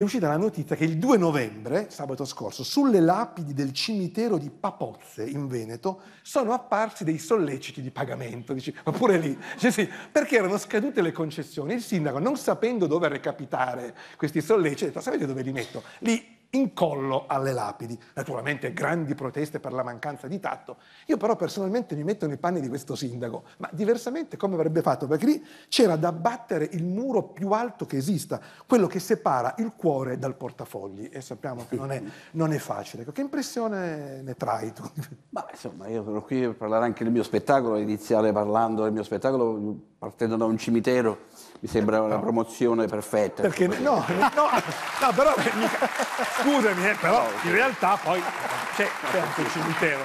è uscita la notizia che il 2 novembre, sabato scorso, sulle lapidi del cimitero di Papozze in Veneto sono apparsi dei solleciti di pagamento, dici, ma pure lì, cioè sì, perché erano scadute le concessioni. Il sindaco, non sapendo dove recapitare questi solleciti, ha detto, sapete dove li metto? Li in collo alle lapidi. Naturalmente grandi proteste per la mancanza di tatto. Io però personalmente mi metto nei panni di questo sindaco, ma diversamente come avrebbe fatto? Perché lì c'era da abbattere il muro più alto che esista, quello che separa il cuore dal portafogli e sappiamo che non è, non è facile. Ecco, che impressione ne trai tu? Ma insomma, io sono qui per parlare anche del mio spettacolo, iniziare parlando del mio spettacolo partendo da un cimitero mi sembra una eh, promozione perfetta. Perché no, no, no, però scusami, eh, però no, in realtà poi c'è, c'è anche un cimitero.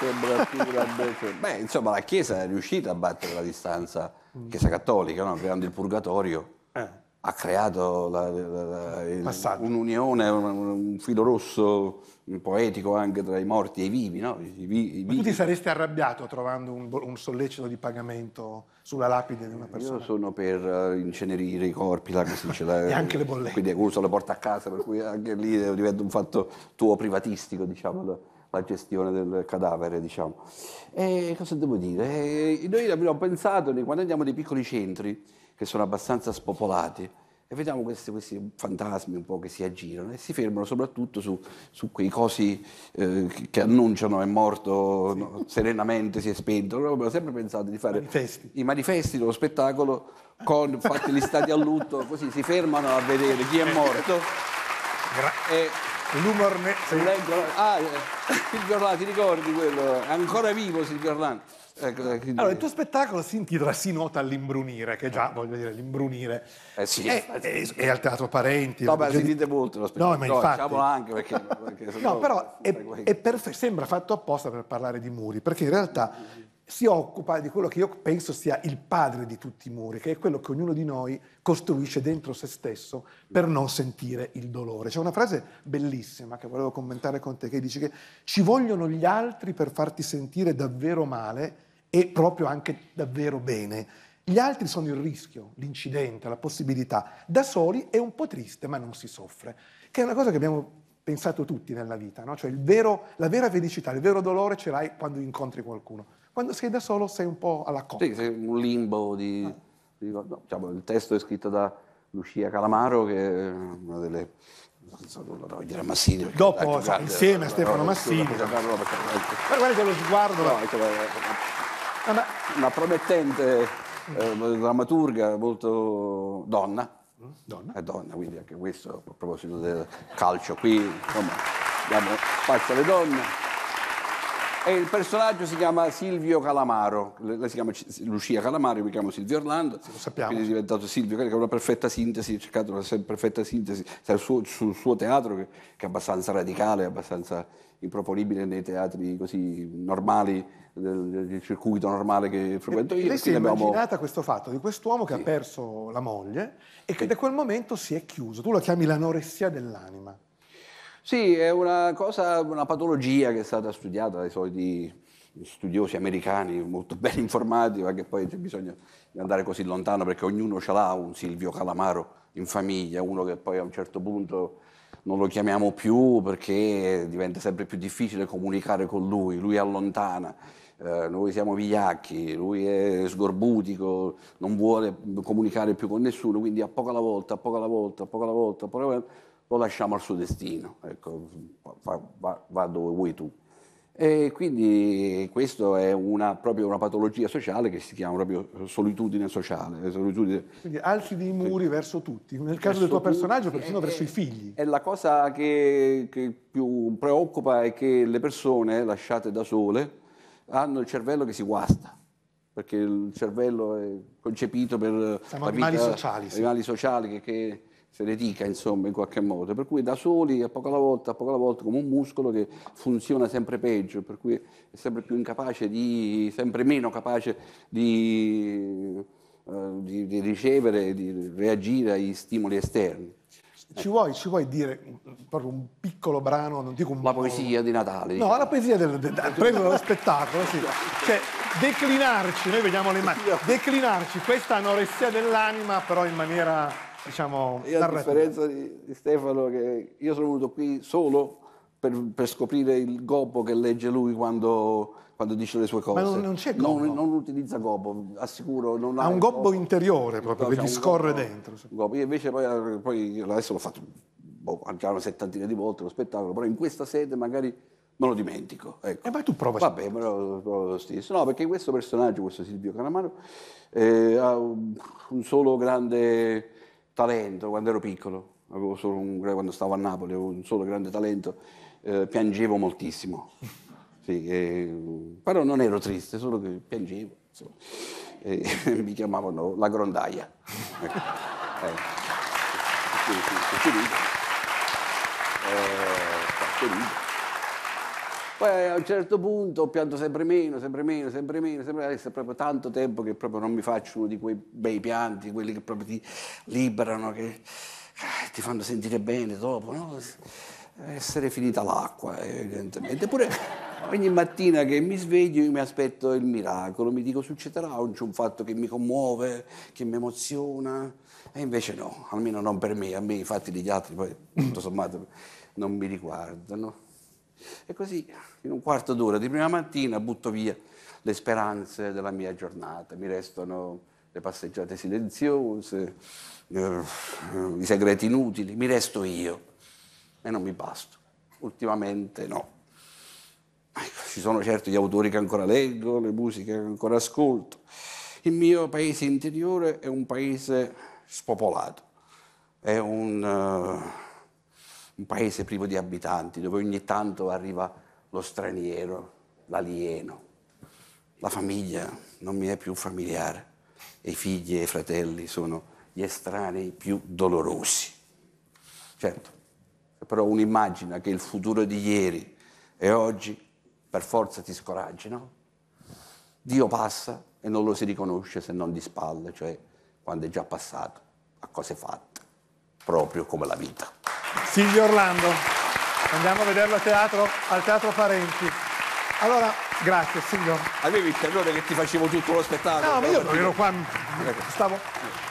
Sembra più cioè, Beh, insomma, la Chiesa è riuscita a battere la distanza, mm. Chiesa Cattolica, no? creando il purgatorio. Eh ha creato la, la, la, un'unione, un, un, filo rosso poetico anche tra i morti e i vivi. No? I, i, i vivi. tu ti saresti arrabbiato trovando un, un, sollecito di pagamento sulla lapide di una persona? Io sono per eh, incenerire i corpi, là, si dice, e anche le bollette. Quindi Augusto lo porta a casa, per cui anche lì diventa un fatto tuo privatistico, diciamo la gestione del cadavere, diciamo. E cosa devo dire? Eh, noi abbiamo pensato, quando andiamo nei piccoli centri, che sono abbastanza spopolati, e vediamo questi, questi, fantasmi un po' che si aggirano e si fermano soprattutto su, su quei cosi eh, che annunciano è morto sì. no, serenamente, si è spento. Allora abbiamo sempre pensato di fare manifesti. i manifesti dello spettacolo con fatti gli stati a lutto, così si fermano a vedere chi è morto. Gra- e, L'umor ne... Sì. Ah, eh, Silvio Orlando, ti ricordi quello? È Ancora vivo Silvio Orlando. Ecco, eh, allora, il tuo spettacolo si intitola Si nota all'imbrunire, che già, voglio dire, l'imbrunire eh sì, è, è, è, al Teatro Parenti. No, beh, sentite di... molto lo spettacolo. No, ma infatti... diciamolo anche perché... perché no, però è, è per... sembra fatto apposta per parlare di muri, perché in realtà si occupa di quello che io penso sia il padre di tutti i muri, che è quello che ognuno di noi costruisce dentro se stesso per non sentire il dolore. C'è una frase bellissima che volevo commentare con te che dice che ci vogliono gli altri per farti sentire davvero male e proprio anche davvero bene. Gli altri sono il rischio, l'incidente, la possibilità. Da soli è un po' triste, ma non si soffre. Che è una cosa che abbiamo pensato tutti nella vita, no? cioè vero, la vera felicità, il vero dolore ce l'hai quando incontri qualcuno. Quando sei da solo sei un po' alla cotta. Sì, sei un limbo di... Ah. di no, diciamo, il testo è scritto da Lucia Calamaro, che è una delle... Non so, non lo devo dire a Massini. Dopo, sa, insieme a Stefano Massini. Ma guarda lo sguardo. No, ecco, una, ah, una promettente eh, drammaturga, molto donna, Donna. È eh, donna, quindi anche questo a proposito del calcio qui, insomma, diamo spazio alle donne. E il personaggio si chiama Silvio Calamaro, lei si chiama Lucia Calamaro, io mi chiamo Silvio Orlando. Lo sappiamo. Quindi è diventato Silvio, che è una perfetta sintesi, ho cercato una perfetta sintesi sul suo, sul suo teatro, che, che, è abbastanza radicale, abbastanza improponibile nei teatri così normali, del, del circuito normale che frequento io. E lei si è immaginata abbiamo... questo fatto di quest'uomo che sì. ha perso la moglie e che sì. da quel momento si è chiuso. Tu la chiami l'anoressia dell'anima. Sì, è una cosa, una patologia che è stata studiata dai soliti studiosi americani molto ben informati, ma che poi c'è bisogno di andare così lontano perché ognuno ce l'ha un Silvio Calamaro in famiglia, uno che poi a un certo punto non lo chiamiamo più perché diventa sempre più difficile comunicare con lui, lui allontana. Eh, noi siamo vigliacchi, lui è sgorbutico, non vuole comunicare più con nessuno, quindi a poco alla volta, a poco alla volta, a poco alla volta, a poco alla volta lo lasciamo al suo destino, ecco, va, va, va dove vuoi tu. E quindi questa è una, proprio una patologia sociale che si chiama proprio solitudine sociale. Eh, solitudine. Quindi alzi dei muri sì. verso tutti, nel caso verso del tuo personaggio persino è, verso eh, i figli. E la cosa che, che, più preoccupa è che le persone lasciate da sole hanno il cervello che si guasta, perché il cervello è concepito per... Siamo animali vita, sociali. Sì. Animali sociali che, che se ne dica insomma in qualche modo, per cui da soli a poco alla volta, a poco alla volta come un muscolo che funziona sempre peggio, per cui è sempre più incapace di, sempre meno capace di, uh, di, di ricevere, di reagire agli stimoli esterni. Ci vuoi, ci vuoi, dire proprio un piccolo brano, non dico un La poesia di Natale. No, la diciamo. poesia del, del, del premio dello spettacolo, sì. Cioè, declinarci, noi vediamo le mani. declinarci questa anoressia dell'anima però in maniera diciamo, io a differenza di, di, Stefano, che io sono venuto qui solo per, per scoprire il gobbo che legge lui quando quando dice le sue cose. Ma non, non c'è gobbo. Non, non utilizza gobbo, assicuro. Non ha un gobbo, gobbo interiore proprio, no, che gli scorre gobbo, dentro. Gobbo. Io invece poi, poi adesso l'ho fatto boh, già una settantina di volte lo spettacolo, però in questa sede magari me lo dimentico. Ecco. Eh, ma tu prova Vabbè, me lo provo lo stesso. No, perché questo personaggio, questo Silvio Calamaro, eh, ha un solo grande talento quando ero piccolo, avevo solo un, quando stavo a Napoli avevo un solo grande talento, eh, piangevo moltissimo. Sì, eh, però non ero triste, solo che piangevo. Eh, mi chiamavano la grondaia. Eh, poi a un certo punto pianto sempre meno, sempre meno, sempre meno, sempre meno. Adesso è proprio tanto tempo che proprio non mi faccio uno di quei bei pianti, quelli che proprio ti liberano, che eh, ti fanno sentire bene dopo, no? Essere finita l'acqua, evidentemente. Eppure ogni mattina che mi sveglio io mi aspetto il miracolo, mi dico succederà c'è un fatto che mi commuove, che mi emoziona, e invece no, almeno non per me, a me i fatti degli altri poi tutto sommato non mi riguardano. E così, in un quarto d'ora di prima mattina, butto via le speranze della mia giornata. Mi restano le passeggiate silenziose, eh, i segreti inutili, mi resto io. E non mi basto. Ultimamente no. Ecco, ci sono certo gli autori che ancora leggo, le musiche che ancora ascolto. Il mio paese interiore è un paese spopolato, è un... Uh, un paese privo di abitanti, dove ogni tanto arriva lo straniero, l'alieno. La famiglia non mi è più familiare e i figli e i fratelli sono gli estranei più dolorosi. Certo, però uno immagina che il futuro di ieri e oggi per forza ti scoraggi, no? Dio passa e non lo si riconosce se non di spalle, cioè quando è già passato, a cose fatte, proprio come la vita. Silvio Orlando. Andiamo a vederlo al teatro, al Teatro Parenti. Allora, grazie signor. Avevi il terrore che ti facevo tutto lo spettacolo? No, ma io non ero qua, stavo...